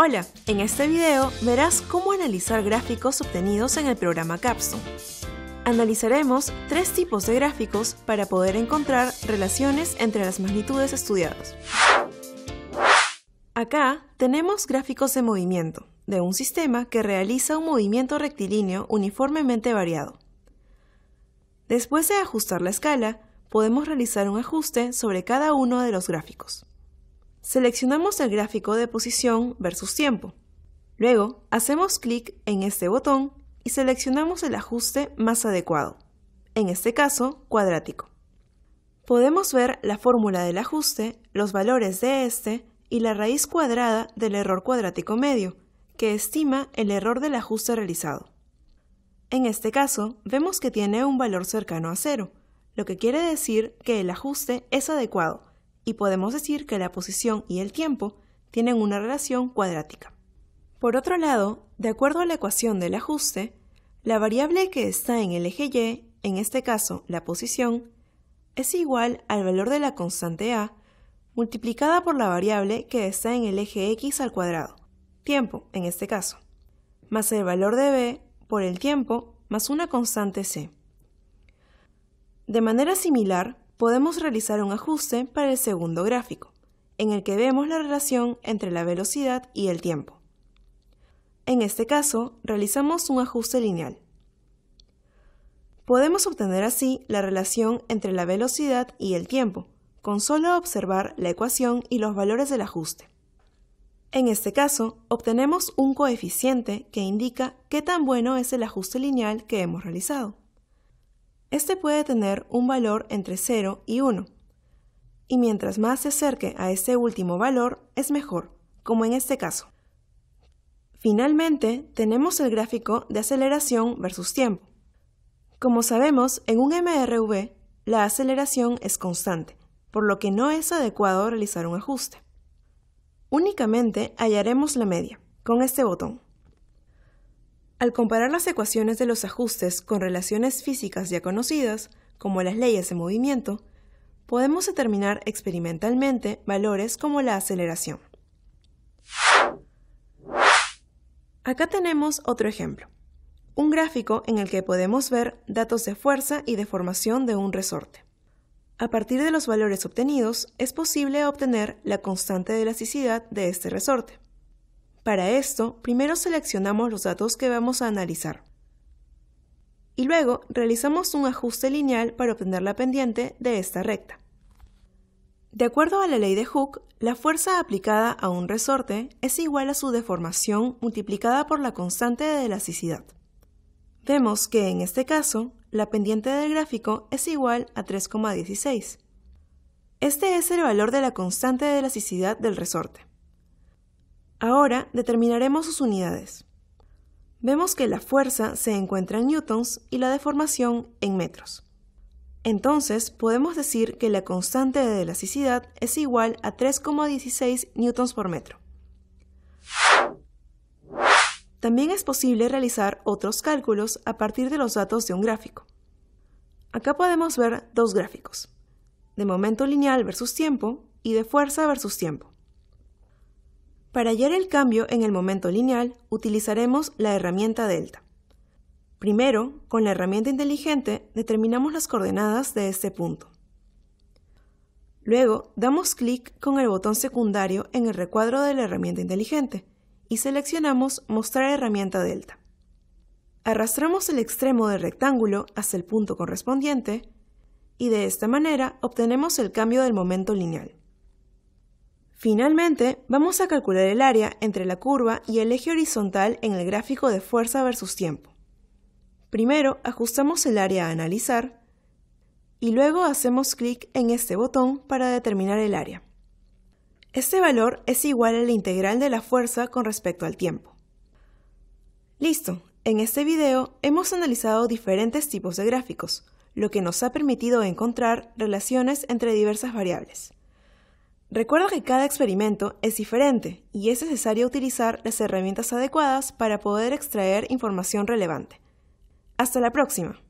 Hola, en este video verás cómo analizar gráficos obtenidos en el programa Capstone. Analizaremos tres tipos de gráficos para poder encontrar relaciones entre las magnitudes estudiadas. Acá tenemos gráficos de movimiento, de un sistema que realiza un movimiento rectilíneo uniformemente variado. Después de ajustar la escala, podemos realizar un ajuste sobre cada uno de los gráficos. Seleccionamos el gráfico de posición versus tiempo. Luego, hacemos clic en este botón y seleccionamos el ajuste más adecuado, en este caso cuadrático. Podemos ver la fórmula del ajuste, los valores de este y la raíz cuadrada del error cuadrático medio, que estima el error del ajuste realizado. En este caso, vemos que tiene un valor cercano a cero, lo que quiere decir que el ajuste es adecuado, y podemos decir que la posición y el tiempo tienen una relación cuadrática. Por otro lado, de acuerdo a la ecuación del ajuste, la variable que está en el eje Y, en este caso la posición, es igual al valor de la constante A multiplicada por la variable que está en el eje X al cuadrado, tiempo en este caso, más el valor de B por el tiempo más una constante C. De manera similar, podemos realizar un ajuste para el segundo gráfico, en el que vemos la relación entre la velocidad y el tiempo. En este caso, realizamos un ajuste lineal. Podemos obtener así la relación entre la velocidad y el tiempo, con solo observar la ecuación y los valores del ajuste. En este caso, obtenemos un coeficiente que indica qué tan bueno es el ajuste lineal que hemos realizado. Este puede tener un valor entre 0 y 1. Y mientras más se acerque a este último valor, es mejor, como en este caso. Finalmente, tenemos el gráfico de aceleración versus tiempo. Como sabemos, en un MRV, la aceleración es constante, por lo que no es adecuado realizar un ajuste. Únicamente hallaremos la media, con este botón. Al comparar las ecuaciones de los ajustes con relaciones físicas ya conocidas, como las leyes de movimiento, podemos determinar experimentalmente valores como la aceleración. Acá tenemos otro ejemplo, un gráfico en el que podemos ver datos de fuerza y deformación de un resorte. A partir de los valores obtenidos, es posible obtener la constante de elasticidad de este resorte. Para esto, primero seleccionamos los datos que vamos a analizar. Y luego realizamos un ajuste lineal para obtener la pendiente de esta recta. De acuerdo a la ley de Hooke, la fuerza aplicada a un resorte es igual a su deformación multiplicada por la constante de elasticidad. Vemos que en este caso, la pendiente del gráfico es igual a 3,16. Este es el valor de la constante de elasticidad del resorte. Ahora determinaremos sus unidades. Vemos que la fuerza se encuentra en newtons y la deformación en metros. Entonces, podemos decir que la constante de elasticidad es igual a 3,16 newtons por metro. También es posible realizar otros cálculos a partir de los datos de un gráfico. Acá podemos ver dos gráficos, de momento lineal versus tiempo y de fuerza versus tiempo. Para hallar el cambio en el momento lineal, utilizaremos la herramienta delta. Primero, con la herramienta inteligente, determinamos las coordenadas de este punto. Luego, damos clic con el botón secundario en el recuadro de la herramienta inteligente y seleccionamos Mostrar herramienta delta. Arrastramos el extremo del rectángulo hacia el punto correspondiente y de esta manera obtenemos el cambio del momento lineal. Finalmente, vamos a calcular el área entre la curva y el eje horizontal en el gráfico de fuerza versus tiempo. Primero, ajustamos el área a analizar y luego hacemos clic en este botón para determinar el área. Este valor es igual a la integral de la fuerza con respecto al tiempo. Listo, en este video hemos analizado diferentes tipos de gráficos, lo que nos ha permitido encontrar relaciones entre diversas variables. Recuerda que cada experimento es diferente y es necesario utilizar las herramientas adecuadas para poder extraer información relevante. Hasta la próxima.